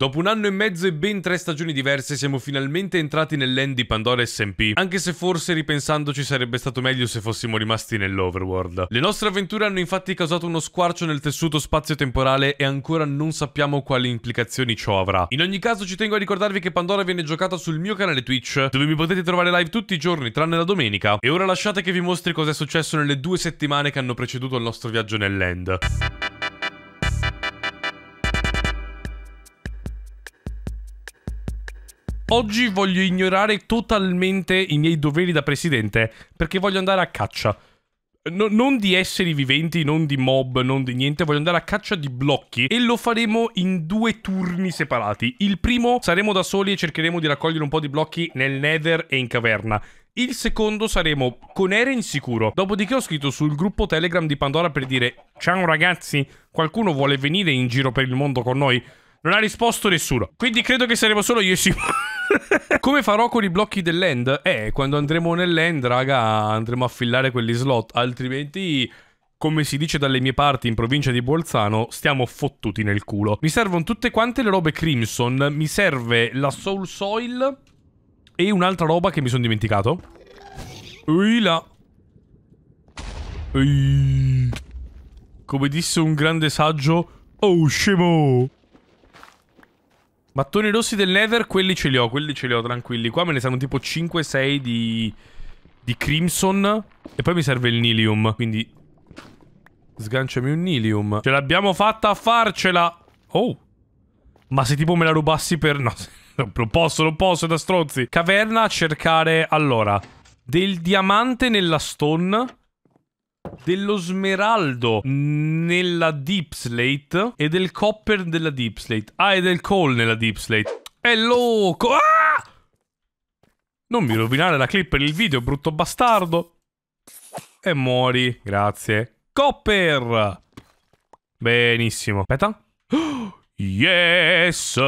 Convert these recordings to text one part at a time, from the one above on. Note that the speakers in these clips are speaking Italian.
Dopo un anno e mezzo e ben tre stagioni diverse siamo finalmente entrati nell'end di Pandora SMP, anche se forse ripensandoci sarebbe stato meglio se fossimo rimasti nell'Overworld. Le nostre avventure hanno infatti causato uno squarcio nel tessuto spazio-temporale e ancora non sappiamo quali implicazioni ciò avrà. In ogni caso ci tengo a ricordarvi che Pandora viene giocata sul mio canale Twitch, dove mi potete trovare live tutti i giorni tranne la domenica, e ora lasciate che vi mostri cosa è successo nelle due settimane che hanno preceduto il nostro viaggio nell'end. Oggi voglio ignorare totalmente i miei doveri da presidente perché voglio andare a caccia. No, non di esseri viventi, non di mob, non di niente, voglio andare a caccia di blocchi e lo faremo in due turni separati. Il primo saremo da soli e cercheremo di raccogliere un po' di blocchi nel nether e in caverna. Il secondo saremo con Eren sicuro. Dopodiché ho scritto sul gruppo Telegram di Pandora per dire Ciao ragazzi, qualcuno vuole venire in giro per il mondo con noi? Non ha risposto nessuno. Quindi credo che saremo solo io e Simone. Come farò con i blocchi dell'end? Eh, quando andremo nell'end, raga, andremo a fillare quelli slot, altrimenti come si dice dalle mie parti in provincia di Bolzano, stiamo fottuti nel culo. Mi servono tutte quante le robe Crimson, mi serve la Soul Soil e un'altra roba che mi sono dimenticato. Ui là. Ui. Come disse un grande saggio, oh scemo. Mattoni rossi del Nether, quelli ce li ho, quelli ce li ho, tranquilli. Qua me ne saranno tipo 5-6 di... di Crimson. E poi mi serve il Nilium, quindi... Sganciami un Nilium. Ce l'abbiamo fatta a farcela! Oh! Ma se tipo me la rubassi per... No, non posso, non posso, è da strozzi. Caverna a cercare... Allora... Del diamante nella stone dello smeraldo nella deep slate e del copper della deep slate. Ah, e del coal nella deep slate. È loco! Ah! Non mi rovinare la clip per il video, brutto bastardo. E muori. Grazie. Copper! Benissimo. Aspetta. Yes!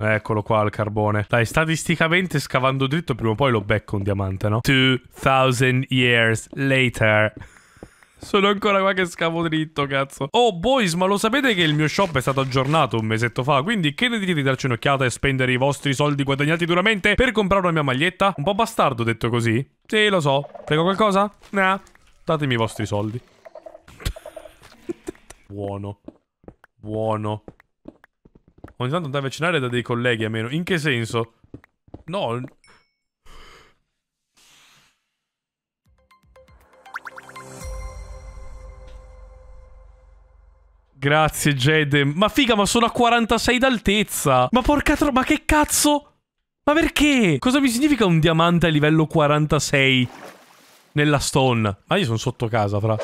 Eccolo qua il carbone. Dai, statisticamente scavando dritto prima o poi lo becco un diamante, no? 2000 years later. Sono ancora qua che scavo dritto, cazzo. Oh, boys, ma lo sapete che il mio shop è stato aggiornato un mesetto fa? Quindi che ne dite di darci un'occhiata e spendere i vostri soldi guadagnati duramente per comprare una mia maglietta? Un po' bastardo detto così? Sì, lo so. Prego qualcosa? Nah. Datemi i vostri soldi. Buono. Buono. Ogni tanto andavi a cenare da dei colleghi a meno. In che senso? No. Grazie, Jade. Ma figa, ma sono a 46 d'altezza. Ma porca tro... Ma che cazzo? Ma perché? Cosa mi significa un diamante a livello 46 nella stone? Ma io sono sotto casa, fra.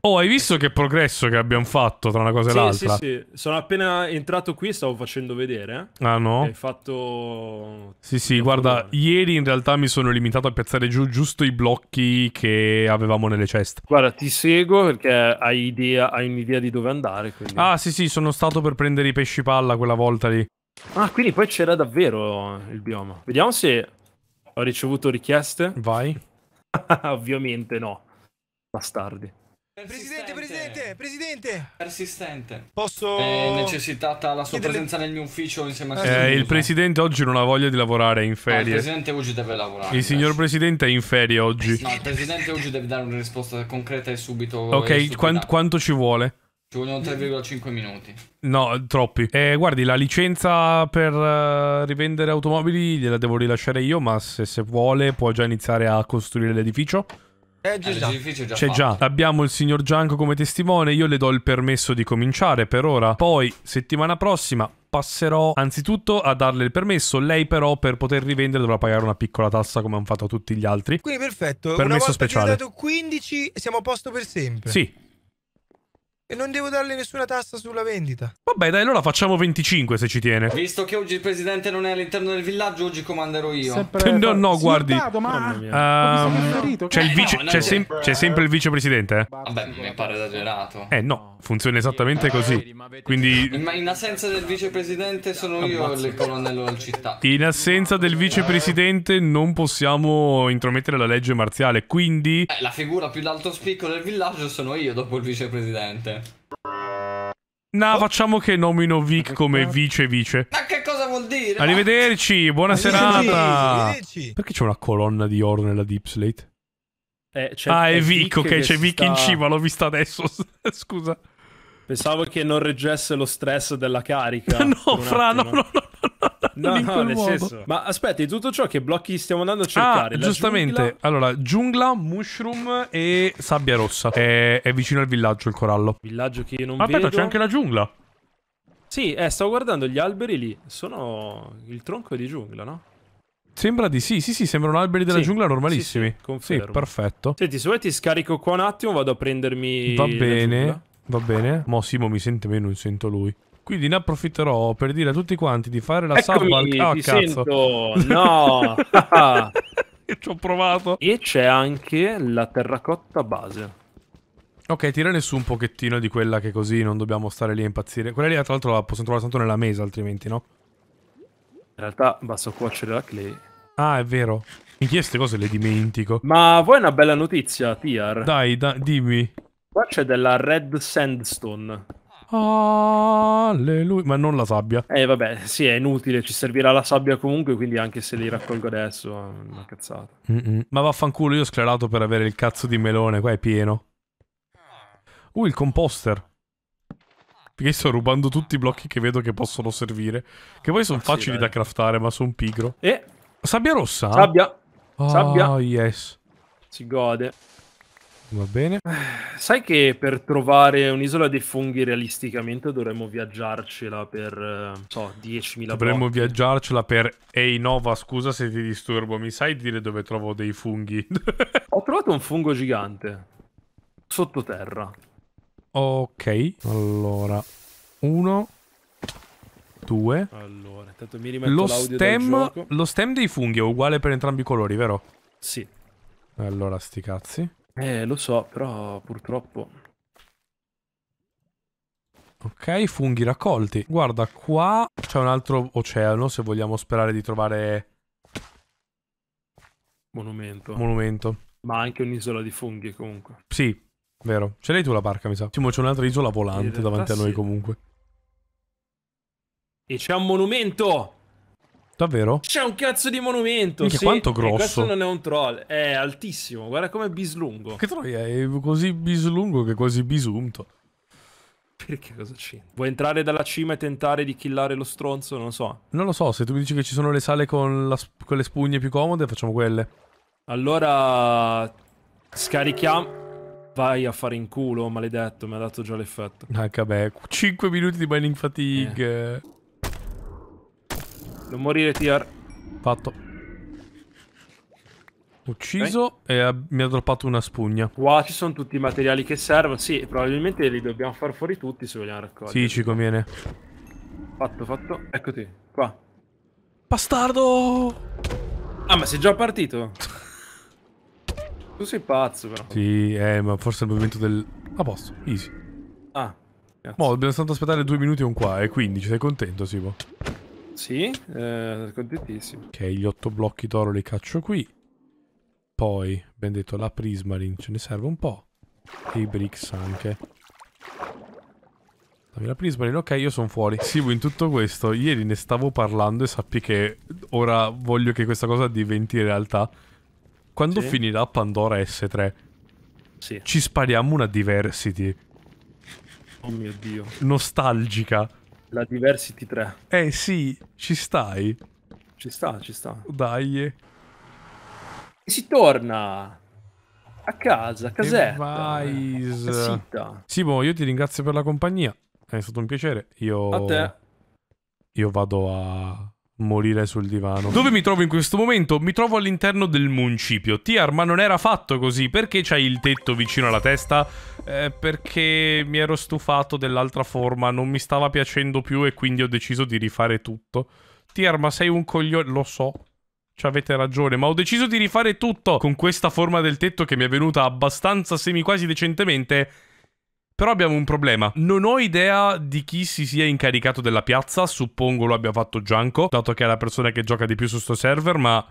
Oh, hai visto che progresso che abbiamo fatto tra una cosa sì, e l'altra? Sì, sì, sono appena entrato qui e stavo facendo vedere. Ah, no? Hai fatto... Sì, sì, guarda, bene. ieri in realtà mi sono limitato a piazzare giù giusto i blocchi che avevamo nelle ceste. Guarda, ti seguo perché hai, idea, hai un'idea di dove andare, quindi... Ah, sì, sì, sono stato per prendere i pesci palla quella volta lì. Ah, quindi poi c'era davvero il bioma. Vediamo se ho ricevuto richieste. Vai. Ovviamente no. Bastardi. Presidente, presidente, presidente. Persistente. Posso... È necessitata la sua presenza nel mio ufficio insieme a... Eh, eh il presidente oggi non ha voglia di lavorare, è in ah, ferie. No, il presidente oggi deve lavorare. Il signor presidente è in ferie oggi. No, il presidente oggi deve dare una risposta concreta e subito. Ok, e quant quanto ci vuole? Ci vogliono 3,5 minuti. No, troppi. Eh, guardi, la licenza per uh, rivendere automobili gliela devo rilasciare io, ma se, se vuole può già iniziare a costruire l'edificio. Eh, già. Eh, già C'è già. Abbiamo il signor Gianco come testimone. Io le do il permesso di cominciare per ora. Poi, settimana prossima, passerò anzitutto a darle il permesso. Lei, però, per poter rivendere, dovrà pagare una piccola tassa come hanno fatto tutti gli altri. Quindi, perfetto. Permesso una volta speciale. dato 15, siamo a posto per sempre. Sì. E non devo darle nessuna tassa sulla vendita. Vabbè, dai, allora facciamo 25 se ci tiene. Visto che oggi il presidente non è all'interno del villaggio, oggi comanderò io. Sempre... No, no, guardi. Ma... Uh, c'è, il eh. vice, no, c'è, sempre il vicepresidente. Eh? Vabbè, mi pare esagerato. Eh, no, funziona esattamente così. Quindi... In, in assenza del vicepresidente sono ah, io il colonnello del città. In assenza del vicepresidente non possiamo intromettere la legge marziale, quindi... Eh, la figura più d'alto spicco del villaggio sono io dopo il vicepresidente. No, oh. facciamo che nomino Vic come vice-vice. Ma che cosa vuol dire? Arrivederci, buona Arrivederci. serata. Arrivederci. Perché c'è una colonna di oro nella Deep Slate? Eh, ah, è, Vic, Vic ok, c'è Vic sta... in cima, l'ho vista adesso. Scusa. Pensavo che non reggesse lo stress della carica. no, fra, no, no, no no, in quel no, modo. Senso. Ma aspetta, tutto ciò che blocchi stiamo andando a ah, cercare. Ah, giustamente. Giungla... Allora, giungla, mushroom e sabbia rossa. È, è, vicino al villaggio il corallo. Villaggio che non Aspetta, vedo. c'è anche la giungla. Sì, eh, stavo guardando gli alberi lì. Sono il tronco di giungla, no? Sembra di sì, sì, sì, sembrano alberi della sì, giungla normalissimi. Sì, sì, sì, perfetto. Senti, se vuoi ti scarico qua un attimo, vado a prendermi. Va bene, va bene. Mo Simo mi sente meno, non sento lui. Quindi ne approfitterò per dire a tutti quanti di fare la Eccomi, salva al oh, cazzo. Sento. No. Ci ho provato. E c'è anche la terracotta base. Ok, tirane su un pochettino di quella che così non dobbiamo stare lì a impazzire. Quella lì, tra l'altro, la possiamo trovare tanto nella mesa, altrimenti, no? In realtà basta cuocere la clay. Ah, è vero. In queste cose le dimentico. Ma vuoi una bella notizia, Tiar? Dai, da dimmi. Qua c'è della red sandstone. Alleluia. Ma non la sabbia. Eh vabbè, sì, è inutile, ci servirà la sabbia comunque, quindi anche se li raccolgo adesso una cazzata. Mm-mm. Ma vaffanculo, io ho sclerato per avere il cazzo di melone, qua è pieno. Uh, il composter. Perché sto rubando tutti i blocchi che vedo che possono servire. Che poi sono ah, facili sì, da craftare, ma sono pigro. E. Eh. Sabbia rossa? Sabbia. Oh, Sabbia. yes. Si gode. Va bene. Sai che per trovare un'isola dei funghi realisticamente dovremmo viaggiarcela per, non eh, so, 10.000 Dovremmo botte. viaggiarcela per... Ehi Nova, scusa se ti disturbo, mi sai dire dove trovo dei funghi? Ho trovato un fungo gigante. Sottoterra. Ok, allora... Uno... Due... Allora, intanto mi rimetto lo stem, Lo stem dei funghi è uguale per entrambi i colori, vero? Sì. Allora, sti cazzi. Eh, lo so, però purtroppo... Ok, funghi raccolti. Guarda, qua c'è un altro oceano, se vogliamo sperare di trovare... Monumento. Monumento. Ma anche un'isola di funghi, comunque. Sì, vero. Ce l'hai tu la barca, mi sa. Simo, c'è un'altra isola volante davanti a noi, sì. comunque. E c'è un monumento! Davvero? C'è un cazzo di monumento. Minchia, sì. quanto grosso. E questo non è un troll, è altissimo. Guarda come bislungo. Che troia, è così bislungo che è quasi bisunto. Perché cosa c'è? Vuoi entrare dalla cima e tentare di killare lo stronzo? Non lo so. Non lo so, se tu mi dici che ci sono le sale con, la, con le spugne più comode, facciamo quelle. Allora... Scarichiamo... Vai a fare in culo, maledetto, mi ha dato già l'effetto. Ah, vabbè, 5 minuti di mining fatigue. Eh. Non morire, Tiar. Fatto. Ucciso okay. e mi ha droppato una spugna. Qua ci sono tutti i materiali che servono. Sì, probabilmente li dobbiamo far fuori tutti se vogliamo raccogliere. Sì, ci conviene. Fatto, fatto. Eccoti, qua. Bastardo! Ah, ma sei già partito? tu sei pazzo, però. Sì, eh, ma forse è il movimento del... A posto, easy. Ah. Cazzo. Mo' dobbiamo soltanto aspettare due minuti e un qua, e eh, 15. Sei contento, Simo? Sì, eh, contentissimo. Ok, gli otto blocchi d'oro li caccio qui. Poi, ben detto, la Prismarin ce ne serve un po'. E i bricks anche. Dammi la Prismarin, ok, io sono fuori. Sigo in tutto questo. Ieri ne stavo parlando e sappi che ora voglio che questa cosa diventi realtà. Quando sì. finirà Pandora S3? Sì. Ci spariamo una diversity. Oh mio dio. Nostalgica. La Diversity 3. Eh sì, ci stai. Ci sta, ci sta. Dai. E si torna a casa, a casetta. E vai. Simo, io ti ringrazio per la compagnia. È stato un piacere. Io... A te. Io vado a morire sul divano. Dove mi trovo in questo momento? Mi trovo all'interno del municipio. Tiar, ma non era fatto così. Perché c'hai il tetto vicino alla testa? Eh, perché mi ero stufato dell'altra forma, non mi stava piacendo più e quindi ho deciso di rifare tutto. Tier, ma sei un coglione, lo so. Ci avete ragione, ma ho deciso di rifare tutto con questa forma del tetto che mi è venuta abbastanza semi quasi decentemente. Però abbiamo un problema. Non ho idea di chi si sia incaricato della piazza, suppongo lo abbia fatto Gianco, dato che è la persona che gioca di più su sto server, ma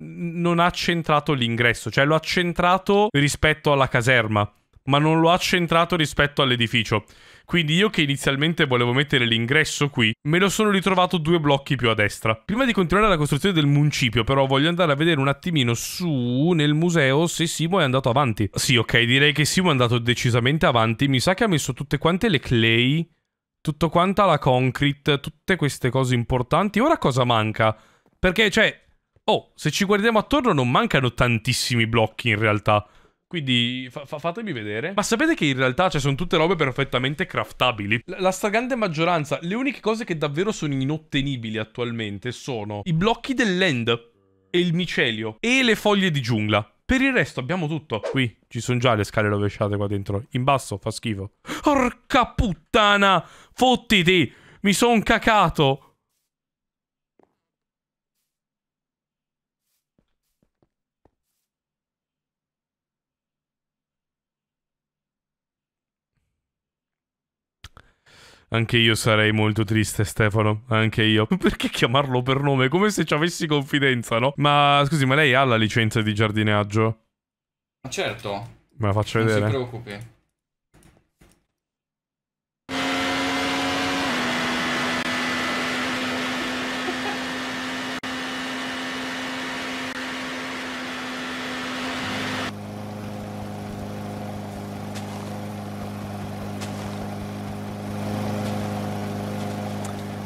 non ha centrato l'ingresso, cioè lo ha centrato rispetto alla caserma ma non lo ha centrato rispetto all'edificio. Quindi io che inizialmente volevo mettere l'ingresso qui, me lo sono ritrovato due blocchi più a destra. Prima di continuare la costruzione del municipio, però, voglio andare a vedere un attimino su nel museo se Simo è andato avanti. Sì, ok, direi che Simo è andato decisamente avanti. Mi sa che ha messo tutte quante le clay, tutto quanto la concrete, tutte queste cose importanti. Ora cosa manca? Perché, cioè... Oh, se ci guardiamo attorno non mancano tantissimi blocchi in realtà. Quindi fa fatemi vedere. Ma sapete che in realtà cioè, sono tutte robe perfettamente craftabili. L la stragrande maggioranza, le uniche cose che davvero sono inottenibili attualmente sono i blocchi dell'end e il micelio e le foglie di giungla. Per il resto abbiamo tutto. Qui ci sono già le scale rovesciate qua dentro. In basso fa schifo. Porca puttana! Fottiti! Mi son cacato! Anche io sarei molto triste, Stefano. Anche io. Perché chiamarlo per nome? Come se ci avessi confidenza, no? Ma scusi, ma lei ha la licenza di giardinaggio? Ma Certo. Me la faccio non vedere. Non si preoccupi.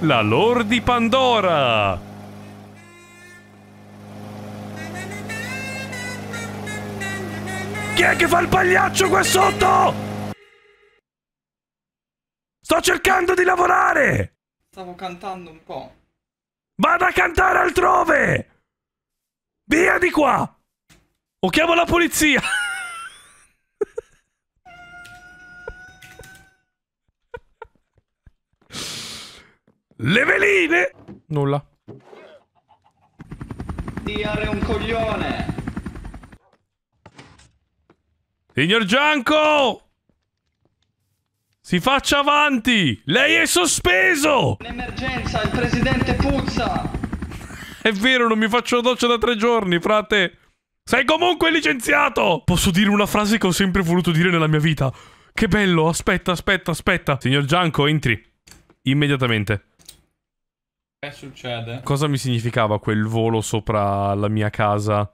la lore di Pandora. Chi è che fa il pagliaccio qua sotto? Sto cercando di lavorare! Stavo cantando un po'. Vado a cantare altrove! Via di qua! O chiamo la polizia! Le veline! Nulla. Diare un coglione! Signor Gianco! Si faccia avanti! Lei è sospeso! Un'emergenza, il presidente puzza! è vero, non mi faccio la doccia da tre giorni, frate! Sei comunque licenziato! Posso dire una frase che ho sempre voluto dire nella mia vita. Che bello, aspetta, aspetta, aspetta. Signor Gianco, entri. Immediatamente. Che succede? Cosa mi significava quel volo sopra la mia casa?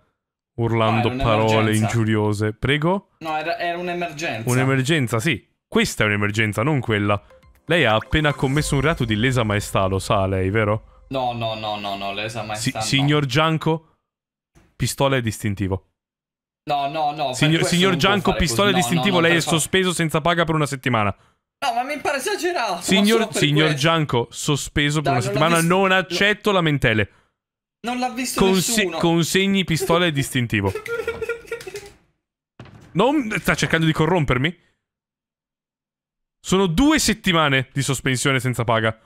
Urlando no, parole ingiuriose. Prego? No, era, era un'emergenza. Un'emergenza, sì. Questa è un'emergenza, non quella. Lei ha appena commesso un reato di lesa maestà, lo sa lei, vero? No, no, no, no, no, lesa maestà. Si, no. Signor Gianco, pistola e distintivo. No, no, no. Signor, signor Gianco, pistola è no, distintivo, no, lei è fa... sospeso senza paga per una settimana. No, ma mi pare esagerato. Signor, signor Gianco, sospeso per Dai, una settimana, visto... non accetto lamentele. Non l'ha visto Conse nessuno. Consegni pistola e distintivo. Non... Sta cercando di corrompermi? Sono due settimane di sospensione senza paga.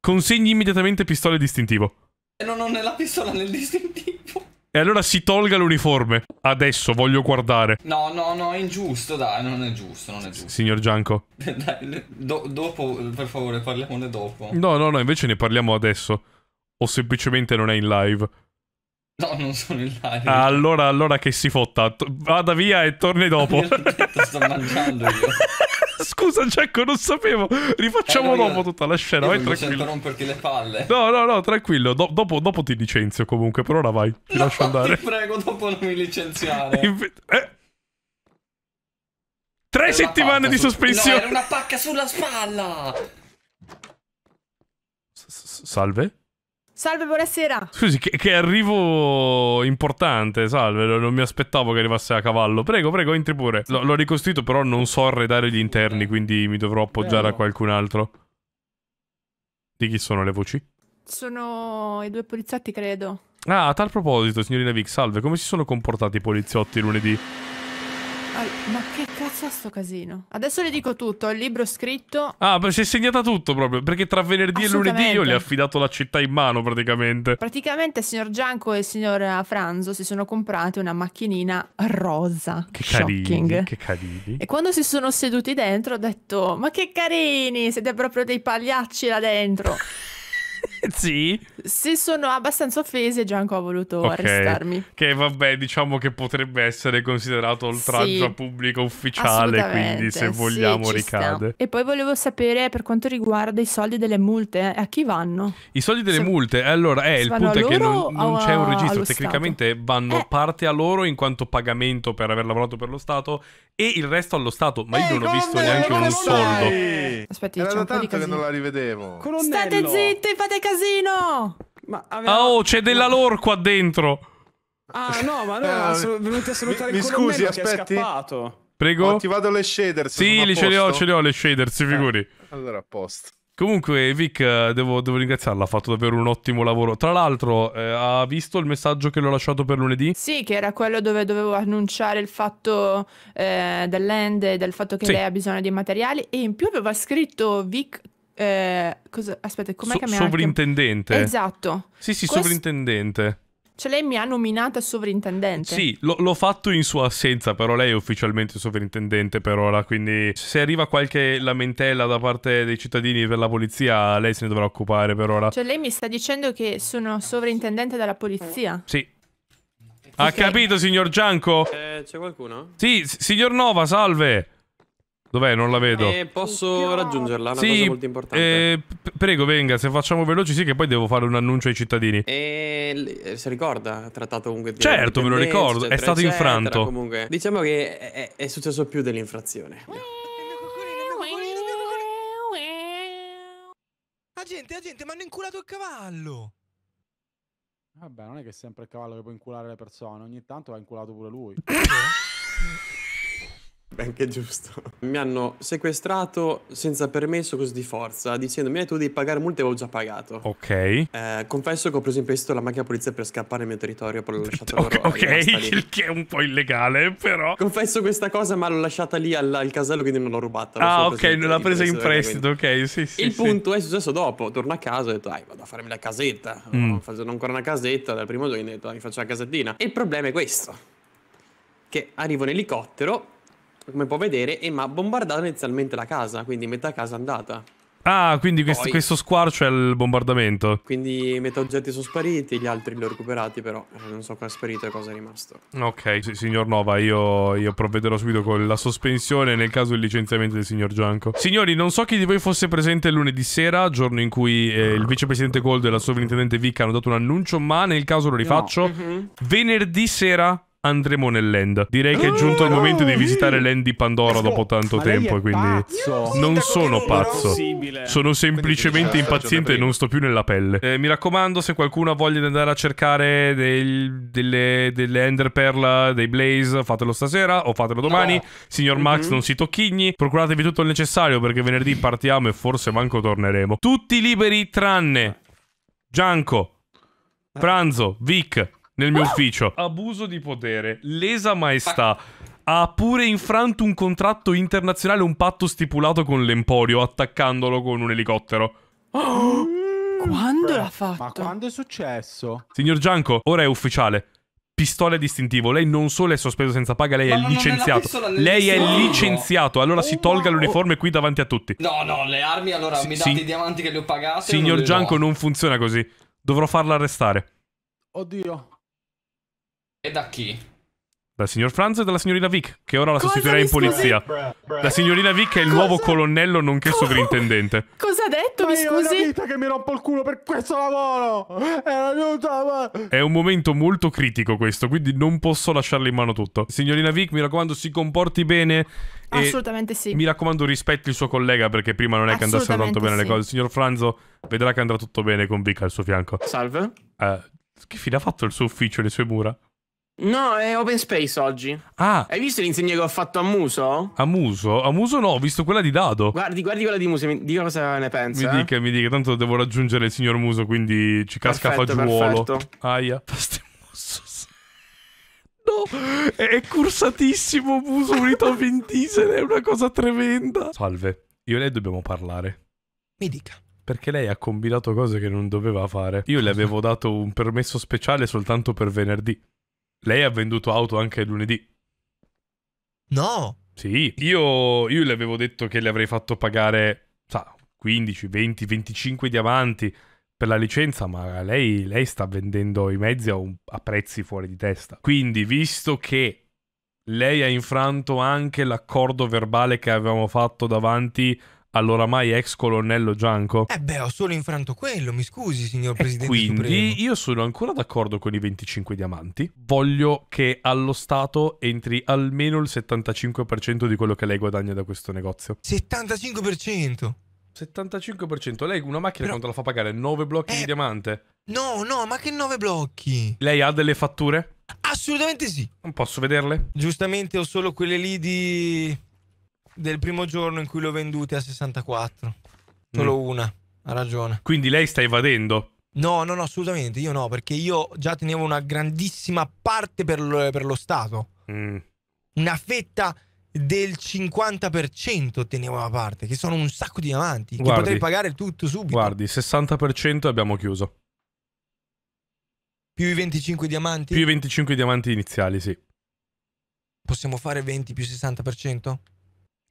Consegni immediatamente pistola e distintivo. E non ho né la pistola né il distintivo. E allora si tolga l'uniforme. Adesso voglio guardare. No, no, no, è ingiusto, dai, non è giusto, non è giusto. Signor Gianco. dai, do dopo, per favore, parliamone dopo. No, no, no, invece ne parliamo adesso. O semplicemente non è in live. No, non sono in live. Ah, allora, allora che si fotta. vada via e torni dopo. Io sto mangiando io. scusa, Giacomo, non sapevo. Rifacciamo eh, no, dopo io... tutta la scena. Io vai tranquillo. romperti le palle. No, no, no, tranquillo. Do- dopo, dopo, ti licenzio comunque. Per ora vai. Ti no, lascio andare. Ti prego, dopo non mi licenziare. eh. Tre era settimane di sospensione. Su... No, era una pacca sulla spalla. S -s Salve? Salve, buonasera. Scusi, che, che, arrivo importante, salve. Non mi aspettavo che arrivasse a cavallo. Prego, prego, entri pure. L- l'ho ricostruito, però non so arredare gli interni, quindi mi dovrò appoggiare Bello. a qualcun altro. Di chi sono le voci? Sono i due poliziotti, credo. Ah, a tal proposito, signorina Vic, salve. Come si sono comportati i poliziotti lunedì? ma che cazzo è sto casino? Adesso le dico tutto, ho il libro scritto. Ah, beh, si è segnata tutto proprio, perché tra venerdì e lunedì io gli ho affidato la città in mano praticamente. Praticamente il signor Gianco e il signor Franzo si sono comprati una macchinina rosa. Che Shocking. carini, che carini. E quando si sono seduti dentro ho detto, ma che carini, siete proprio dei pagliacci là dentro. sì. Si sono abbastanza offesi e Gianco ha voluto okay. arrestarmi. Che vabbè, diciamo che potrebbe essere considerato oltraggio sì. pubblico ufficiale, quindi se vogliamo sì, ricade. Sta. E poi volevo sapere per quanto riguarda i soldi delle multe, eh, a chi vanno? I soldi delle se... multe? Eh, allora, eh, il punto è che non, non c'è un registro, tecnicamente Stato. vanno eh. parte a loro in quanto pagamento per aver lavorato per lo Stato e il resto allo Stato, ma io eh, non ho visto neanche un soldo. Aspetti, Era da tanto che non la rivedevo. Colonnello. State zitti, fate cazzo casino! Ma aveva... Ah, oh, c'è della lore qua dentro. Ah, no, ma noi siamo eh, venuti a salutare mi, il mi scusi, aspetti. Prego. Ho oh, attivato le shader. Sì, li ce li ho, ce le ho le shader, si eh, figuri. Eh, allora, a posto. Comunque, Vic, eh, devo, devo, ringraziarla, ha fatto davvero un ottimo lavoro. Tra l'altro, eh, ha visto il messaggio che l'ho lasciato per lunedì? Sì, che era quello dove dovevo annunciare il fatto eh, dell'end, del fatto che sì. lei ha bisogno di materiali. E in più aveva scritto Vic eh, cosa, aspetta, com'è so, che mi ha Sovrintendente. Esatto. Sì, sì, Quest... sovrintendente. Cioè lei mi ha nominata sovrintendente. Sì, l'ho fatto in sua assenza, però lei è ufficialmente sovrintendente per ora, quindi se arriva qualche lamentela da parte dei cittadini per la polizia, lei se ne dovrà occupare per ora. Cioè lei mi sta dicendo che sono sovrintendente della polizia? Sì. Okay. Ha capito, signor Gianco? Eh, c'è qualcuno? Sì, signor Nova, salve. Dov'è? Non la vedo. Eh, posso raggiungerla? Una sì, cosa molto importante. Eh, prego, venga, se facciamo veloci, sì, che poi devo fare un annuncio ai cittadini. Eh, eh si ricorda? Ha trattato comunque di Certo, me lo ricordo. Eccetera, è stato eccetera, infranto. Comunque. Diciamo che è, è successo più dell'infrazione. Agente, agente, ma hanno inculato il cavallo! Vabbè, non è che è sempre il cavallo che può inculare le persone, ogni tanto va inculato pure lui. Anche giusto. Mi hanno sequestrato senza permesso così di forza, dicendomi tu devi pagare multe e avevo già pagato. Ok. Eh, confesso che ho preso in prestito la macchina polizia per scappare nel mio territorio, poi l'ho lasciata loro. Ok, il che è un po' illegale, però. Confesso questa cosa, ma l'ho lasciata lì al, al casello, quindi non l'ho rubata. Ah, ok, non l'ha presa in prestito, ok, sì, sì. Il sì. punto è successo dopo, torno a casa e ho detto, dai, vado a farmi la casetta. Mm. Facendo ancora una casetta, dal primo giorno ho detto, mi faccio la casettina. E il problema è questo. Che arrivo in elicottero, come può vedere, e mi ha bombardato inizialmente la casa, quindi metà casa è andata. Ah, quindi questo, Poi, questo squarcio è il bombardamento. Quindi metà oggetti sono spariti, gli altri li ho recuperati, però eh, non so cosa è sparito e cosa è rimasto. Ok, signor Nova, io, io, provvederò subito con la sospensione nel caso del licenziamento del signor Gianco. Signori, non so chi di voi fosse presente lunedì sera, giorno in cui eh, il vicepresidente Gold e la sovrintendente Vic hanno dato un annuncio, ma nel caso lo rifaccio. No. Mhm. Venerdì sera andremo nell'end. Direi che è giunto il ah, momento di visitare l'end di Pandora dopo tanto tempo, quindi non sono pazzo. Sono semplicemente impaziente e non sto più nella pelle. Eh, mi raccomando, se qualcuno ha voglia di andare a cercare del, delle, delle Ender Pearl, dei Blaze, fatelo stasera o fatelo domani. Ah. Signor Max, mm-hmm. non si tocchigni. Procuratevi tutto il necessario perché venerdì partiamo e forse manco torneremo. Tutti liberi tranne Gianco, Franzo, ah. Vic, nel mio ah! ufficio. Abuso di potere, lesa maestà. Ha pure infranto un contratto internazionale, un patto stipulato con l'Emporio, attaccandolo con un elicottero. quando l'ha fatto? Ma quando è successo? Signor Gianco, ora è ufficiale. Pistola distintivo. Lei non solo è sospeso senza paga, lei ma è no, licenziato. Lei è licenziato. Allora oh, si tolga oh. l'uniforme qui davanti a tutti. No, no, le armi allora si, mi date si... i diamanti che le ho pagate. Signor non Gianco, do. non funziona così. Dovrò farla arrestare. Oddio. E da chi? Dal signor Franz e dalla signorina Vic, che ora la Cosa sostituirà in polizia. La signorina Vic è il Cosa? nuovo colonnello nonché Co sovrintendente. Cosa ha detto, mi scusi? È vita che mi rompo il culo per questo lavoro! È, aiuta, ma... è un momento molto critico questo, quindi non posso lasciarle in mano tutto. Signorina Vic, mi raccomando, si comporti bene. Assolutamente sì. Mi raccomando, rispetti il suo collega perché prima non è che andassero tanto bene sì. le cose. Signor Franzo, vedrà che andrà tutto bene con Vic al suo fianco. Salve. Uh, che fine ha fatto il suo ufficio e le sue mura? No, è open space oggi. Ah. Hai visto l'insegna che ho fatto a Muso? A Muso? A Muso no, ho visto quella di Dado. Guardi, guardi quella di Muso, mi dica cosa ne pensa. Mi eh? dica, mi dica, tanto devo raggiungere il signor Muso, quindi ci casca perfetto, fagiolo. Perfetto. Aia. No, è cursatissimo Muso unito a Ventisene, è una cosa tremenda. Salve, io e lei dobbiamo parlare. Mi dica. Perché lei ha combinato cose che non doveva fare. Io le avevo dato un permesso speciale soltanto per venerdì. Lei ha venduto auto anche lunedì. No. Sì, io, io le avevo detto che le avrei fatto pagare, sa, 15, 20, 25 di avanti per la licenza, ma lei, lei sta vendendo i mezzi a, un, a prezzi fuori di testa. Quindi, visto che lei ha infranto anche l'accordo verbale che avevamo fatto davanti all'oramai ex colonnello Gianco. Eh beh, ho solo infranto quello, mi scusi, signor e eh, Presidente. Quindi Supremo. io sono ancora d'accordo con i 25 diamanti. Voglio che allo Stato entri almeno il 75% di quello che lei guadagna da questo negozio. 75%? 75%. Lei una macchina Però... quanto la fa pagare? 9 blocchi eh... di diamante? No, no, ma che 9 blocchi? Lei ha delle fatture? Assolutamente sì. Non posso vederle? Giustamente ho solo quelle lì di del primo giorno in cui l'ho venduta a 64. Solo mm. una, ha ragione. Quindi lei sta evadendo? No, no, no, assolutamente, io no, perché io già tenevo una grandissima parte per lo, per lo Stato. Mm. Una fetta del 50% tenevo una parte, che sono un sacco di avanti, guardi, che potrei pagare tutto subito. Guardi, 60% abbiamo chiuso. Più i 25 diamanti? Più i 25 diamanti iniziali, sì. Possiamo fare 20 più 60%?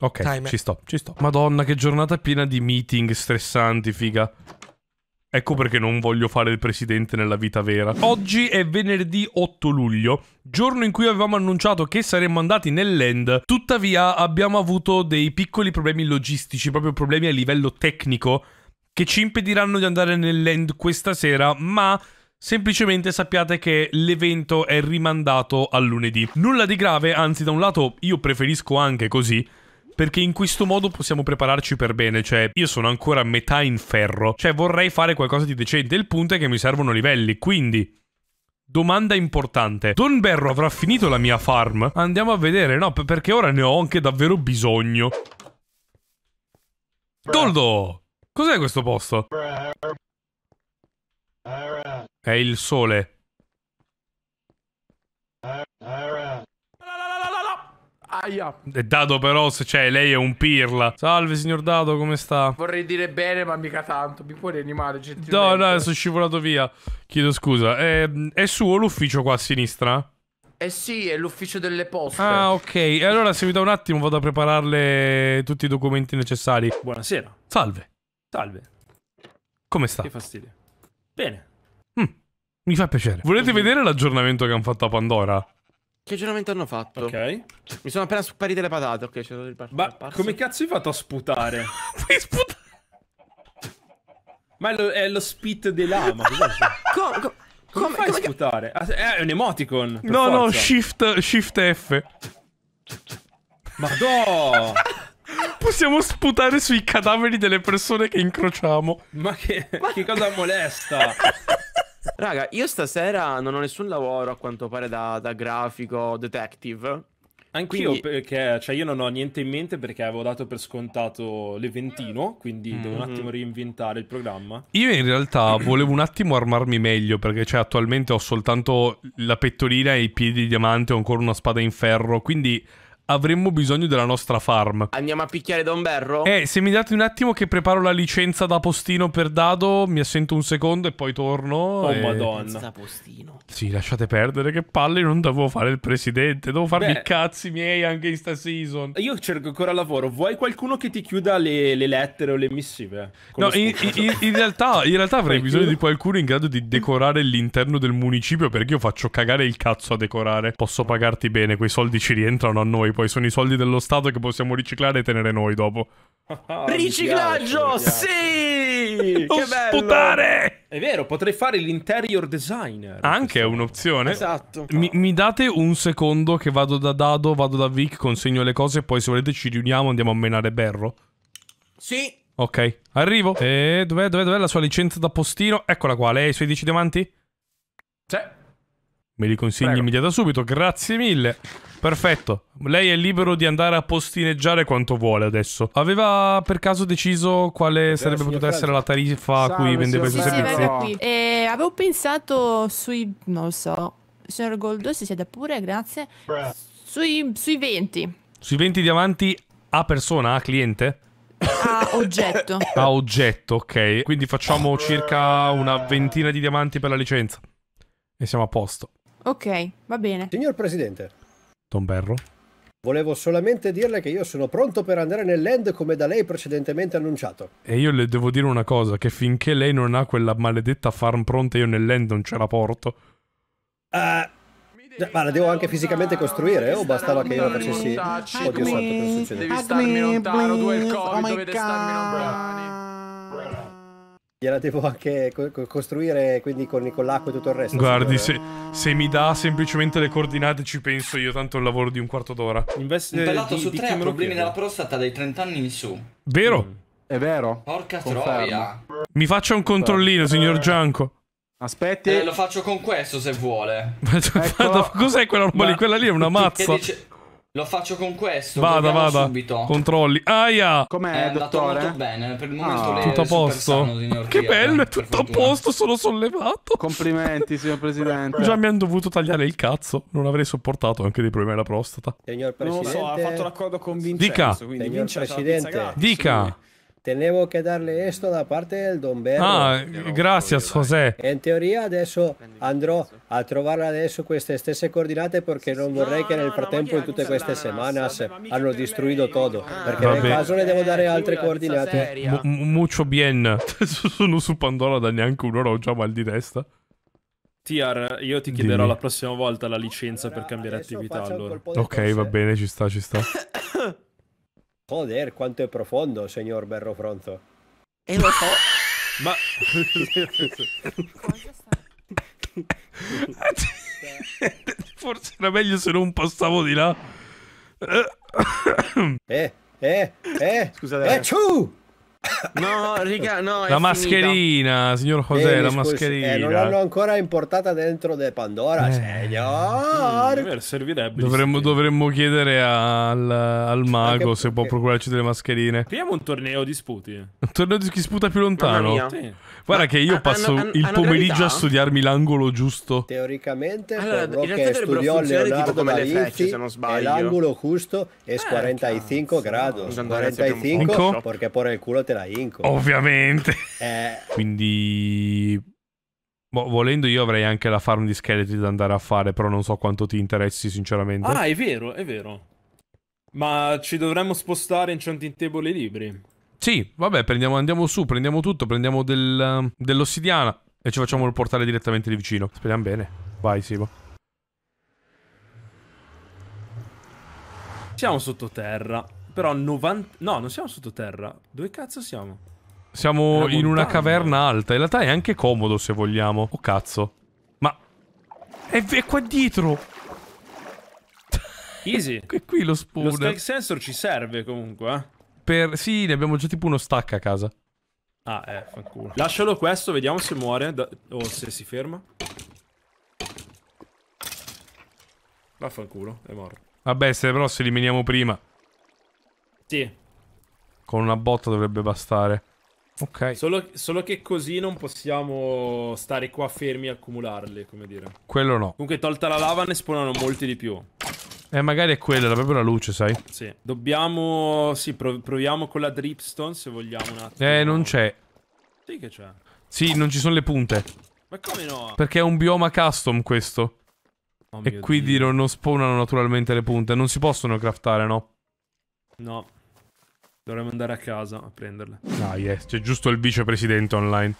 Ok, Time. ci sto, ci sto. Madonna, che giornata piena di meeting stressanti, figa. Ecco perché non voglio fare il presidente nella vita vera. Oggi è venerdì 8 luglio, giorno in cui avevamo annunciato che saremmo andati nel land. Tuttavia abbiamo avuto dei piccoli problemi logistici, proprio problemi a livello tecnico, che ci impediranno di andare nel land questa sera, ma... Semplicemente sappiate che l'evento è rimandato a lunedì. Nulla di grave, anzi da un lato io preferisco anche così, perché in questo modo possiamo prepararci per bene, cioè io sono ancora a metà in ferro, cioè vorrei fare qualcosa di decente, il punto è che mi servono livelli, quindi... Domanda importante. Don Berro avrà finito la mia farm? Andiamo a vedere, no, perché ora ne ho anche davvero bisogno. Toldo! Cos'è questo posto? È il sole paia. E eh, Dado però, cioè, lei è un pirla. Salve, signor Dado, come sta? Vorrei dire bene, ma mica tanto. Mi puoi rianimare, gentilmente? No, no, sono scivolato via. Chiedo scusa. È, è suo l'ufficio qua a sinistra? Eh sì, è l'ufficio delle poste. Ah, ok. E allora se mi dà un attimo vado a prepararle tutti i documenti necessari. Buonasera. Salve. Salve. Come sta? Che fastidio. Bene. Mm, mi fa piacere. Volete vedere l'aggiornamento che hanno fatto a Pandora? Che aggiornamento hanno fatto? Ok. Mi sono appena sparite le patate. Ok, c'è il Ma come cazzo hai fatto a sputare? Puoi sputare. Ma è lo, è lo spit dei lama. co- co- come, come fai a sputare? Che... Ah, eh, è un emoticon. No, forza. no, shift, shift F. no! Possiamo sputare sui cadaveri delle persone che incrociamo. Ma che, Ma... che cosa molesta? Raga, io stasera non ho nessun lavoro a quanto pare da, da grafico detective. Anch'io quindi... perché, cioè io non ho niente in mente perché avevo dato per scontato l'eventino, quindi mm-hmm. devo un mm-hmm. attimo reinventare il programma. Io in realtà volevo un attimo armarmi meglio perché cioè, attualmente ho soltanto la pettolina e i piedi di diamante, ho ancora una spada in ferro, quindi avremmo bisogno della nostra farm. Andiamo a picchiare da un berro? Eh, se mi date un attimo che preparo la licenza da postino per dado, mi assento un secondo e poi torno. Oh, e... madonna. Da postino. Sì, lasciate perdere, che palle, non devo fare il presidente, devo farmi i cazzi miei anche in sta season. Io cerco ancora lavoro, vuoi qualcuno che ti chiuda le, le lettere o le missive? no, in, in, in, realtà, in realtà avrei bisogno di qualcuno in grado di decorare l'interno del municipio perché io faccio cagare il cazzo a decorare. Posso pagarti bene, quei soldi ci rientrano a noi poi poi sono i soldi dello Stato che possiamo riciclare e tenere noi dopo. Oh, Riciclaggio! Piace, sì! che sputare! È vero, potrei fare l'interior designer. Anche è un'opzione. Esatto. Mi, mi, date un secondo che vado da Dado, vado da Vic, consegno le cose e poi se volete ci riuniamo andiamo a menare Berro. Sì. Ok, arrivo. E dov'è, dov'è, dov'è la sua licenza da postino? Eccola qua, lei ha i suoi 10 diamanti? Sì. Me li consegni Prego. immediata subito, grazie mille. Perfetto. Lei è libero di andare a postineggiare quanto vuole adesso. Aveva per caso deciso quale sarebbe potuta essere la tariffa a cui vendeva i suoi servizi? Sì, eh, avevo pensato sui... non lo so. Signor Goldo, si siete pure, grazie. Sui, sui 20. Sui 20 diamanti a persona, a cliente? A oggetto. A oggetto, ok. Quindi facciamo circa una ventina di diamanti per la licenza. E siamo a posto. Ok, va bene. Signor Presidente. Tomberro. Volevo solamente dirle che io sono pronto per andare nell'end come da lei precedentemente annunciato. E io le devo dire una cosa, che finché lei non ha quella maledetta farm pronta io nell'end non ce la porto. Uh, ma la devo anche fisicamente costruire, eh, o bastava che io la facessi... Oddio santo, cosa succede? Devi starmi lontano, tu e il covid, oh dovete starmi lontano gliela devo anche co- costruire quindi con, con, l'acqua e tutto il resto. Guardi, se, se, mi dà semplicemente le coordinate ci penso io, tanto il lavoro di un quarto d'ora. Investe un pelato su tre ha problemi della prostata dai 30 anni in su. Vero? Mm. È vero. Porca troia. Mi faccia un controllino, signor Gianco. Aspetti. Eh, lo faccio con questo se vuole. ecco. Cos'è quella roba lì? Quella lì è una mazza. Che dice... Lo faccio con questo. Vada, vada. Subito. Controlli. Aia. Com'è, è dottore? Molto bene. Per il momento ah, tutto a posto. Sano, che bello, è tutto a posto, sono sollevato. Complimenti, signor presidente. Già mi hanno dovuto tagliare il cazzo. Non avrei sopportato anche dei problemi alla prostata. Signor presidente. Non lo so, ha fatto l'accordo con Vincenzo, Dica. quindi signor Vincenzo presidente. Dica. Tenevo che darle questo da parte del Don Berro. Ah, eh, grazie José. In teoria adesso andrò a trovare adesso queste stesse coordinate perché non vorrei che nel frattempo in tutte queste semanas hanno distrutto tutto. Perché ah, Vabbè. nel caso le devo dare altre coordinate. Mucho bien. Sono su Pandora da neanche un'ora, ho già mal di testa. Tiar, io ti chiederò Dimmi. la prossima volta la licenza per cambiare attività allora. Ok, va bene, ci sta, ci sta. Joder, quanto è profondo, signor Berro Fronzo. E eh, lo so. Ma... Forse era meglio se non passavo di là. Eh, eh, eh. Scusate. Eh, ciu! No, riga, no, La mascherina, finita. signor José, eh, la mascherina. Eh, non l'hanno ancora importata dentro De Pandora, eh. signor. Mm, servirebbe. Dovremmo, dovremmo chiedere al, al mago Anche, se può procurarci delle mascherine. Apriamo un torneo di sputi. Un torneo di chi sputa più lontano. Sì. Guarda che io passo hanno, il pomeriggio gravità? a studiarmi l'angolo giusto. Teoricamente, allora, quello che studiò Leonardo da Vinci se non sbaglio. l'angolo giusto è eh, 45 cazzo, grado. 45 perché pure il culo te la inco. Ovviamente. Eh. Quindi... Boh, volendo io avrei anche la farm di scheletri da andare a fare, però non so quanto ti interessi sinceramente. Ah, è vero, è vero. Ma ci dovremmo spostare in Chanting Table i libri. Sì, vabbè, prendiamo, andiamo su, prendiamo tutto, prendiamo del, dell'ossidiana e ci facciamo il portale direttamente lì vicino. Speriamo bene. Vai, Sibo. Siamo sottoterra, però 90... No, non siamo sottoterra. Dove cazzo siamo? Siamo in una caverna alta. In realtà è anche comodo, se vogliamo. Oh, cazzo. Ma... È, è qua dietro! Easy. E qui lo spawn. Lo stealth sensor ci serve comunque, eh. Per... Sì, ne abbiamo già tipo uno stack a casa. Ah, eh, fanculo. Lascialo questo, vediamo se muore da... o se si ferma. Vaffanculo, è morto. Vabbè, se però se eliminiamo prima. Sì. Con una botta dovrebbe bastare. Ok. Solo, solo, che così non possiamo stare qua fermi e accumularli, come dire. Quello no. Comunque, tolta la lava, ne spawnano molti di più. Eh, magari è quella, è proprio la luce, sai? Sì. Dobbiamo... Sì, prov proviamo con la dripstone se vogliamo un attimo. Eh, non c'è. Sì che c'è. Sì, non ci sono le punte. Ma come no? Perché è un bioma custom questo. Oh, e quindi Dio. non spawnano naturalmente le punte. Non si possono craftare, no? No. Dovremmo andare a casa a prenderle. Ah, eh, yes. C'è giusto il vicepresidente online.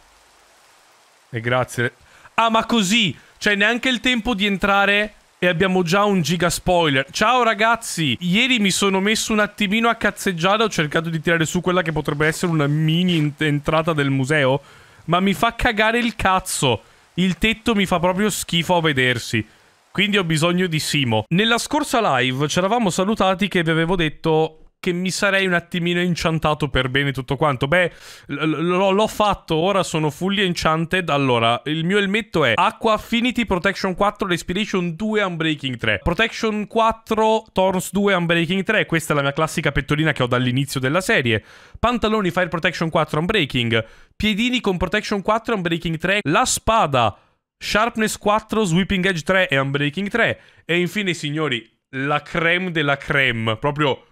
E grazie. Ah, ma così! Cioè, neanche il tempo di entrare e abbiamo già un giga spoiler. Ciao ragazzi, ieri mi sono messo un attimino a cazzeggiare, ho cercato di tirare su quella che potrebbe essere una mini entrata del museo, ma mi fa cagare il cazzo. Il tetto mi fa proprio schifo a vedersi. Quindi ho bisogno di Simo. Nella scorsa live ci eravamo salutati che vi avevo detto che mi sarei un attimino enchantato per bene tutto quanto. Beh, l- l- l'ho fatto, ora sono fully enchanted. Allora, il mio elmetto è Acqua Affinity Protection 4, Respiration 2, Unbreaking 3. Protection 4, Thorns 2, Unbreaking 3. Questa è la mia classica pettolina che ho dall'inizio della serie. Pantaloni Fire Protection 4, Unbreaking. Piedini con Protection 4, Unbreaking 3. La spada. Sharpness 4, Sweeping Edge 3 e Unbreaking 3. E infine, signori, la creme della creme. Proprio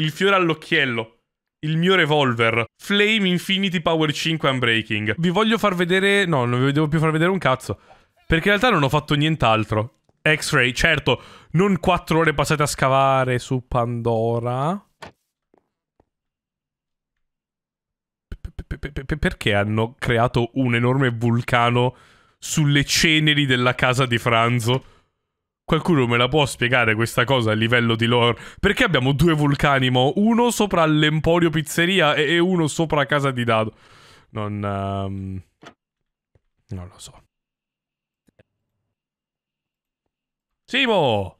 il fiore all'occhiello, il mio revolver, Flame Infinity Power 5 Unbreaking. Vi voglio far vedere... No, non vi devo più far vedere un cazzo. Perché in realtà non ho fatto nient'altro. X-Ray, certo, non 4 ore passate a scavare su Pandora. Perché hanno creato un enorme vulcano sulle ceneri della casa di Franzo? Qualcuno me la può spiegare questa cosa a livello di lore? Perché abbiamo due vulcani, mo? Uno sopra l'Emporio Pizzeria e uno sopra Casa di Dado. Non... Um... Non lo so. Simo!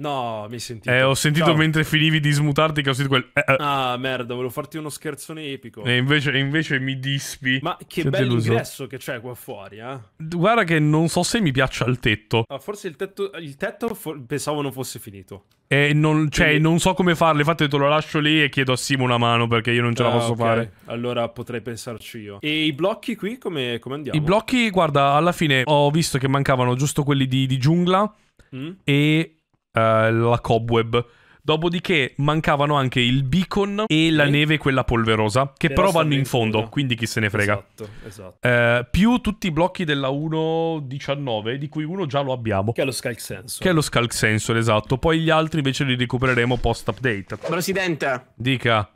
No, mi sentite. Eh, ho sentito Ciao. mentre finivi di smutarti che ho sentito quel... Eh, eh. Ah, merda, volevo farti uno scherzone epico. E invece, invece mi dispi. Ma che bel ingresso che c'è qua fuori, eh? Guarda che non so se mi piaccia il tetto. Ah, forse il tetto, il tetto pensavo non fosse finito. E non, cioè, Quindi... non so come farlo, infatti ho detto lo lascio lì e chiedo a Simo una mano perché io non ce ah, la posso okay. fare. Allora potrei pensarci io. E i blocchi qui come, come, andiamo? I blocchi, guarda, alla fine ho visto che mancavano giusto quelli di, di giungla mm? e eh, la cobweb. Dopodiché mancavano anche il beacon e la neve, quella polverosa, che però, vanno in fondo, quindi chi se ne frega. Esatto, esatto. Eh, più tutti i blocchi della 1.19, di cui uno già lo abbiamo. Che è lo Skalk Sensor. Che è lo Skalk Sensor, esatto. Poi gli altri invece li recupereremo post-update. Presidente. Dica.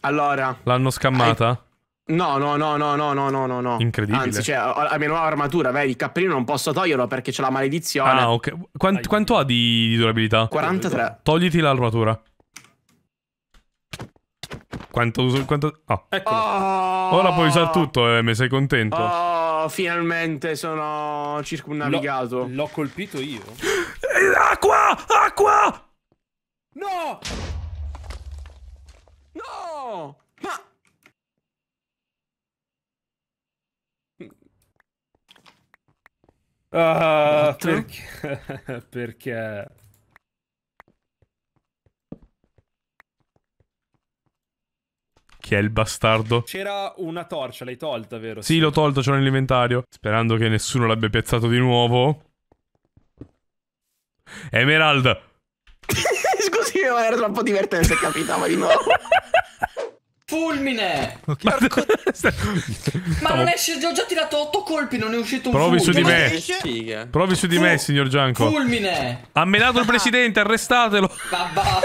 Allora. L'hanno scammata? Hai... No, no, no, no, no, no, no, no, no. Incredibile. Anzi, cioè, la mia nuova armatura, vedi, il cappellino non posso toglierlo perché c'è la maledizione. Ah, ok. Quant, quanto ha di, di, durabilità? 43. Togliti l'armatura. Quanto uso? Quanto... Oh. Eccolo. Oh, Ora puoi usare tutto, eh, mi sei contento. Oh, finalmente sono circunnavigato. L'ho colpito io. Acqua! Acqua! No! No! Ma... Ah, perché? perché? Chi è il bastardo? C'era una torcia, l'hai tolta, vero? Sì, l'ho tolta, ce l'ho nell'inventario. Sperando che nessuno l'abbia piazzato di nuovo. Emerald! Scusi, ma era troppo divertente se capitava di nuovo. Fulmine! Okay. Porco... ma non è esce, ho già tirato otto colpi, non è uscito Provi un Provi su di me. Provi su di Fu... me, signor Gianco. Fulmine! Ha menato il ah. presidente, arrestatelo. Babà.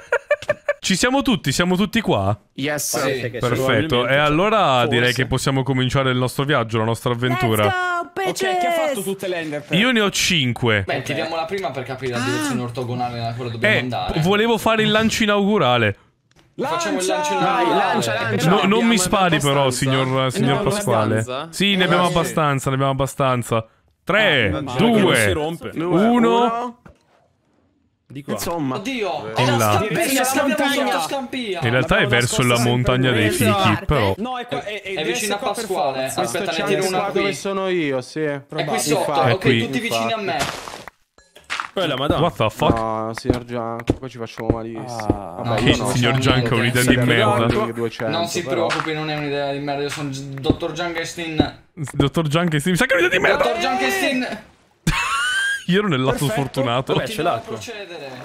Ci siamo tutti? Siamo tutti qua? Yes. Sì. Perfetto. E allora forse. direi che possiamo cominciare il nostro viaggio, la nostra avventura. Go, ok, chi ha fatto tutte le ender? Io ne ho 5. Beh, tiriamo la prima per capire la direzione ah. ortogonale nella quale dobbiamo eh, andare. Volevo fare il lancio inaugurale. Lancia, lancia, Vai, lancia, lancia. Eh, no, non mi spari però, signor, eh, signor Pasquale. Sì, ne eh, abbiamo abbastanza, ne abbiamo abbastanza. 3, 2, 1. Di qua. Insomma, oddio, è là. Scampia, scampia, scampia. In realtà è verso la montagna dei fichi, esatto. però. No, è, qua, è, è, è vicino a Pasquale. Aspetta, ne tiro una qui. dove sono io, sì. È qui sotto, ok, tutti vicini a me. Quella, madonna. What the fuck? No, signor Gianco, qua ci facciamo malissimo. Ah, che no, signor Gianco è un'idea di merda. 200, non si però. preoccupi, non è un'idea di merda. Io sono dottor Junkestin. Dottor Junkestin, mi sa che è un'idea di merda. Dottor Junkestin. Io ero nel lato Perfetto. sfortunato. Vabbè, ce l'ha. Ecco.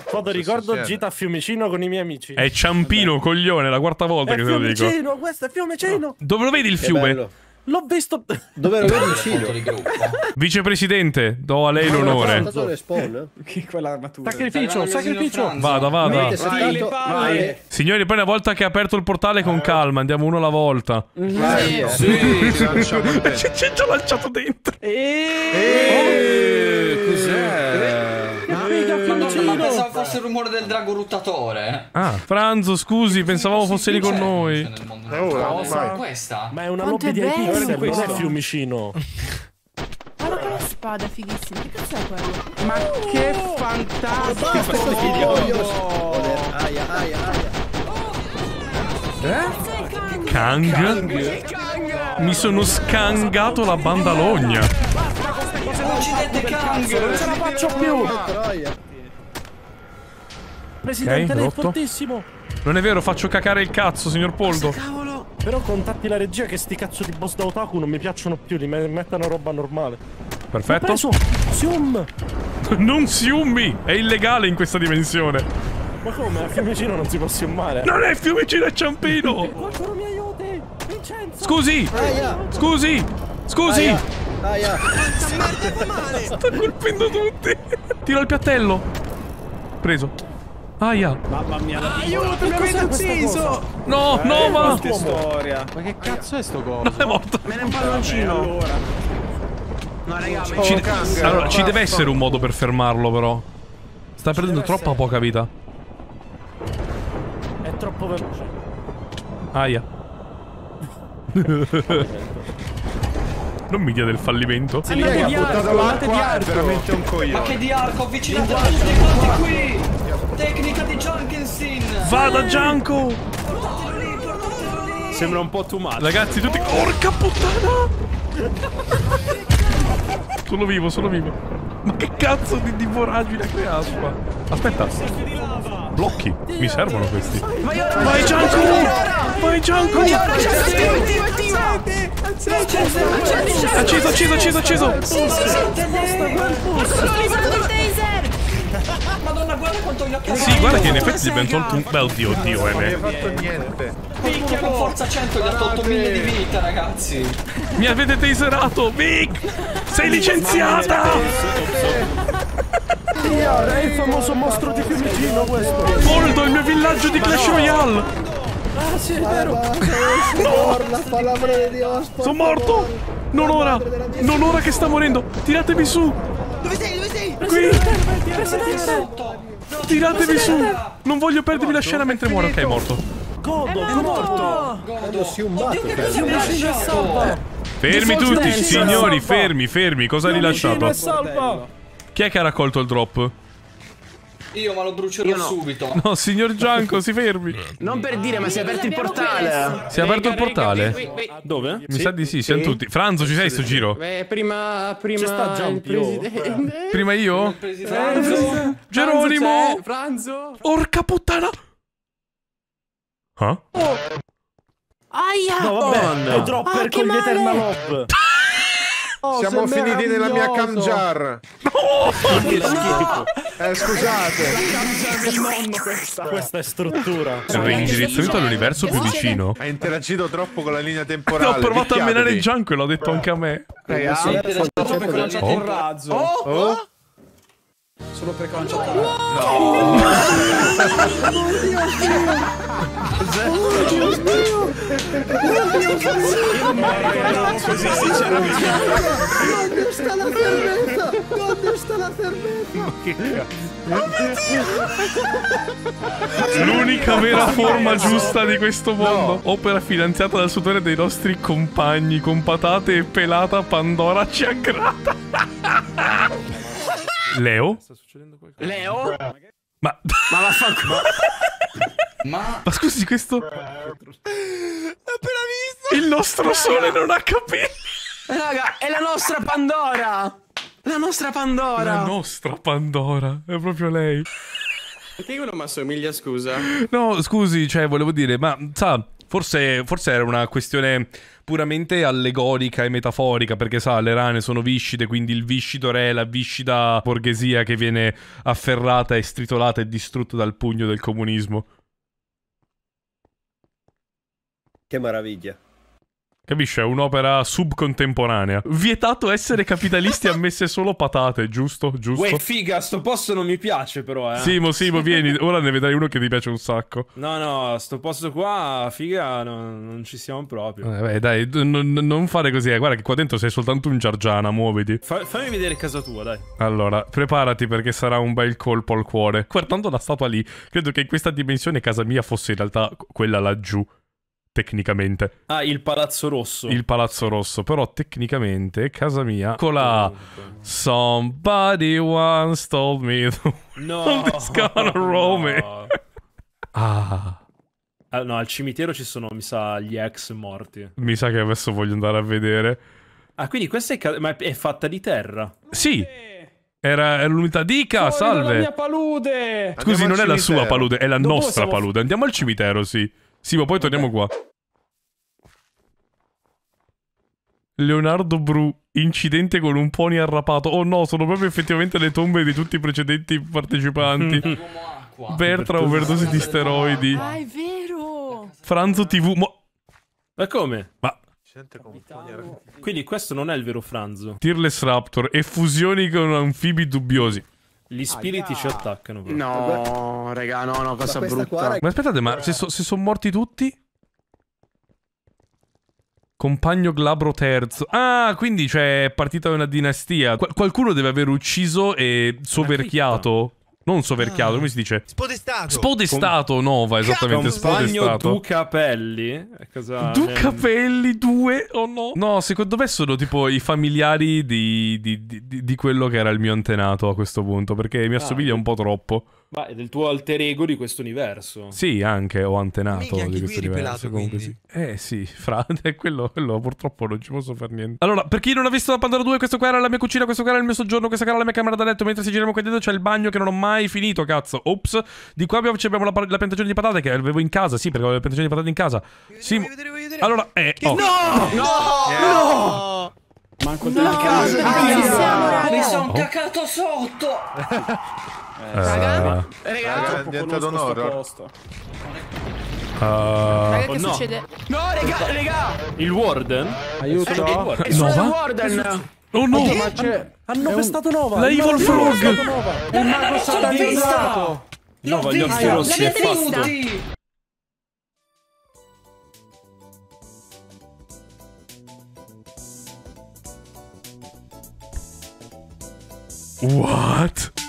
Foto ricordo gita a Fiumicino con i miei amici. È Ciampino, Vabbè. coglione, è la quarta volta è che te lo dico. Fiumicino, questo è Fiumicino. No. Dove lo vedi il fiume? L'ho visto. Dove ero io vicino? Vicepresidente, do a lei l'onore. Sacrificio, sacrificio. Vada, vada. Signori, poi una volta che ha aperto il portale con calma, andiamo uno alla volta. Sì, sì. C'è già lanciato dentro. Eeeh. rumore del drago ruttatore. Ah, Franzo, scusi, pensavamo fosse lì con noi. Eh, è ora, cosa? Questa? Ma è una Quanto lobby è di IP, non è Fiumicino. Guarda quella spada fighissima, che cazzo è quello? Ma oh, che fantastico! Che fastidioso! Oh. Aia, aia, aia. Eh? Kang? Kang? Mi sono scangato la bandalogna. Uccidete Kang! Non ce la faccio più! Presidente, okay, è fortissimo. Non è vero, faccio cacare il cazzo, signor Poldo. Cavolo. Però contatti la regia che sti cazzo di boss da otaku non mi piacciono più, li mettono roba normale. Perfetto. Ho preso Sium. non siummi, è illegale in questa dimensione. Ma come? A Fiumicino non si può siummare. Non è Fiumicino, è Ciampino. Qualcuno mi aiuti, Vincenzo. Scusi. Aia. Scusi. Scusi. Aia. Aia. Sta colpendo tutti. Tiro il piattello. Preso. Aia. Mamma mia, la Aiuto, mi avete ucciso! No, eh, no, ma... Che storia. Ma che cazzo è sto coso? No, è morto. Me ne è un palloncino. Eh, allora. No, raga, ci, cazzo, allora, ci deve essere un modo per fermarlo, però. Sta ci perdendo troppa essere. poca vita. È troppo veloce. Aia. Non mi dia del fallimento. Sì, raga, di arco, buttato l'arco è veramente un coglione. Ma che di arco, avvicinate tutti quanti qui! Tecnica di Junkenstein! Vada Junko! Sembra un po' too much. Ragazzi, tutti... Porca puttana! sono vivo, sono vivo. Ma che cazzo di, di voragine ha creato qua? Aspetta. Blocchi. Mi servono questi. Vai Gianco! Vai Gianco! Acceso, acceso, acceso, acceso! Sì, sì, sì! Guarda il taser! Madonna, guarda quanto gli ho chiamato. Sì, guarda che in effetti gli abbiamo tolto un... Beh, oddio, oddio, non eh. Non mi ha fatto niente. Picchia con forza 100 gli ha tolto 1000 di vita, ragazzi. Mi avete taserato, Vic! Sei licenziata! Dio, è il famoso mostro di Fiumicino questo. Molto, il mio villaggio di Clash Royale. Ah sì, è vero! no! Sono morto! Non ora! Non ora che sta morendo! Tiratemi su! Dove sei? Dove sei? Qui! Presi sotto! Tiratemi su! Non voglio perdermi la scena mentre muore. Ok, è morto. Godo, è morto! Godo, si umbato. Fermi tutti, signori, fermi, fermi. Cosa hai rilasciato? Chi è che ha raccolto il drop? Io ma lo brucerò no. subito. No, signor Gianco, si fermi. Non per dire, ma si è aperto il portale. Si è aperto il portale. Dove? Mi sa di sì, siamo tutti. Franzo, ci sei sto giro? Beh, prima prima C'è sta Giampio. Prima io? Franzo. Geronimo. Franzo. Orca puttana. Huh? Ah? Oh. Aia. No, vabbè, oh, no. è troppo ah, per con gli Eternal Hop. Siamo finiti nella mia oh, che schifo eh, scusate. Questa è struttura. Sono indirizzato all'universo più vicino. Ha interagito troppo con la linea temporale. Ho provato a menare il Gianco e l'ho detto anche a me. Ragazzi, ho provato a menare il razzo. Oh! Solo perché ho lanciato la... No! Oddio, oddio! Oddio, oddio! Così sinceramente... Donde sta la cerveza? Donde sta la cerveza? Ma che cazzo? L'unica vera forma giusta di questo mondo. Opera finanziata dal sudore dei nostri compagni con patate e pelata Pandora ci aggrata. Leo? Sta succedendo qualcosa. Leo? Ma... Ma vaffanculo. Ma... Ma scusi, questo... L'ho appena visto! Il nostro Raga. sole non ha capito! Eh, raga, è la nostra Pandora! La nostra Pandora! La nostra Pandora, è proprio lei. Perché uno mi assomiglia, scusa? No, scusi, cioè, volevo dire, ma sa, Forse, forse, era una questione puramente allegorica e metaforica, perché sa, le rane sono viscide, quindi il viscido re, la viscida borghesia che viene afferrata e stritolata e distrutta dal pugno del comunismo. Che meraviglia. Capisci? È un'opera subcontemporanea. Vietato essere capitalisti ammesse solo patate, giusto? Giusto. Uè, figa, sto posto non mi piace però, eh. Simo, Simo, vieni, ora ne vedrai uno che ti piace un sacco. No, no, sto posto qua, figa, no, non ci siamo proprio. Eh, beh, dai, non fare così, eh. guarda che qua dentro sei soltanto un giargiana, muoviti. Fa fammi vedere casa tua, dai. Allora, preparati perché sarà un bel colpo al cuore. Guardando la statua lì, credo che in questa dimensione casa mia fosse in realtà quella laggiù tecnicamente. Ah, il Palazzo Rosso. Il Palazzo Rosso, però tecnicamente casa mia con la Somebody once told me the no, This gonna roll no. me. ah. Ah, no, al cimitero ci sono, mi sa, gli ex morti. Mi sa che adesso voglio andare a vedere. Ah, quindi questa è, ma è fatta di terra? Sì. Era, era l'unità Dica, Fuori salve. La mia palude. Scusi, Andiamo non è la sua palude, è la Dove nostra palude. Andiamo al cimitero, sì. Sì, ma poi torniamo qua. Leonardo Bru, incidente con un pony arrapato. Oh no, sono proprio effettivamente le tombe di tutti i precedenti partecipanti. Bertra, overdose di steroidi. Ah, è vero! Franzo TV, ma... Ma come? Ma... Quindi questo non è il vero Franzo. Tearless Raptor e fusioni con anfibi dubbiosi. Gli spiriti ah, ci attaccano. Però. No, raga, no, no, cosa ma brutta. Qua, Ma aspettate, ma cioè se, so, se sono morti tutti... Compagno Glabro terzo. Ah, quindi cioè, è partita una dinastia. Qu qualcuno deve aver ucciso e soverchiato non soverchiato, ah. come si dice? Spodestato. Spodestato Com- Nova, esattamente. Spodestato. Du capelli. Eh, cosa du ne... capelli due o oh no? No, secondo me sono tipo i familiari di, di, di, di, quello che era il mio antenato a questo punto. Perché mi ah, assomiglia ah. un po' troppo. Ma è del tuo alter ego di questo universo. Sì, anche, ho antenato Minchia, di questo universo. Ripelato, comunque sì. Eh sì, frate, quello, quello, purtroppo non ci posso fare niente. Allora, per chi non ha visto la Pandora 2, questo qua era la mia cucina, questo qua era il mio soggiorno, questa qua era la mia camera da letto, mentre se giriamo qua dentro c'è il bagno che non ho mai finito, cazzo. Ops. Di qua abbiamo, abbiamo la, la piantagione di patate che avevo in casa, sì, perché avevo la piantagione di patate in casa. Vedere, sì. Vedere, vedere. Allora, eh, oh. No! No! No! no! Manco no! Casa, ah, ah, siamo, Mi sono oh. cacato sotto! Eh, raga, eh, raga, è diventato un horror. Uh, raga, che oh, no. succede? No, raga, raga! Il Warden? Aiuto! È, è, Nova? il Warden! Oh no! ma c'è... Hanno pestato Nova! La Evil Frog! È un mago satanizzato! Nova, gli occhi rossi, è fatto! What?